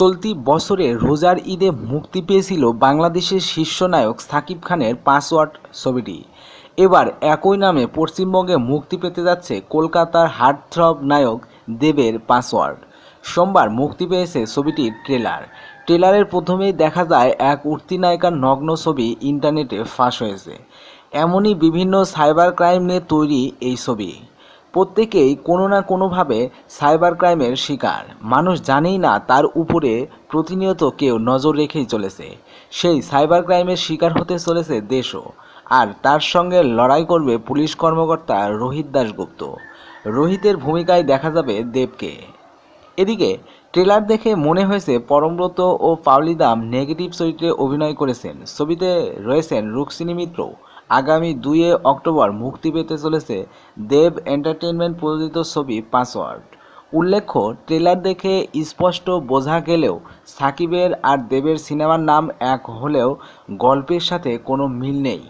চলতি বছরে রোজার ঈদে মুক্তি পেয়েছিল বাংলাদেশের শীর্ষনায়ক সাকিব খানের পাসওয়ার্ড ছবিটি এবার একই নামে পশ্চিমবঙ্গে মুক্তি পেতে যাচ্ছে কলকাতার হার্টথ্রব নায়ক দেবের পাসওয়ার্ড সোমবার মুক্তি পেয়েছে ছবিটির ট্রেলার ট্রেলারের প্রথমেই দেখা যায় এক উঠতি নায়িকার নগ্ন ছবি ইন্টারনেটে ফাঁস হয়েছে এমনই বিভিন্ন সাইবার ক্রাইম নিয়ে তৈরি এই ছবি প্রত্যেকেই কোনো না কোনোভাবে সাইবার ক্রাইমের শিকার মানুষ জানেই না তার উপরে প্রতিনিয়ত কেউ নজর রেখেই চলেছে সেই সাইবার ক্রাইমের শিকার হতে চলেছে দেশও আর তার সঙ্গে লড়াই করবে পুলিশ কর্মকর্তা রোহিত দাশগুপ্ত রোহিতের ভূমিকায় দেখা যাবে দেবকে এদিকে ট্রেলার দেখে মনে হয়েছে পরমব্রত ও পাওলিদাম নেগেটিভ চরিত্রে অভিনয় করেছেন ছবিতে রয়েছেন রুক্সিনী মিত্র আগামী দুইয়ে অক্টোবর মুক্তি পেতে চলেছে দেব এন্টারটেনমেন্ট প্রযোজিত ছবি পাসওয়ার্ড উল্লেখ্য ট্রেলার দেখে স্পষ্ট বোঝা গেলেও সাকিবের আর দেবের সিনেমার নাম এক হলেও গল্পের সাথে কোনো মিল নেই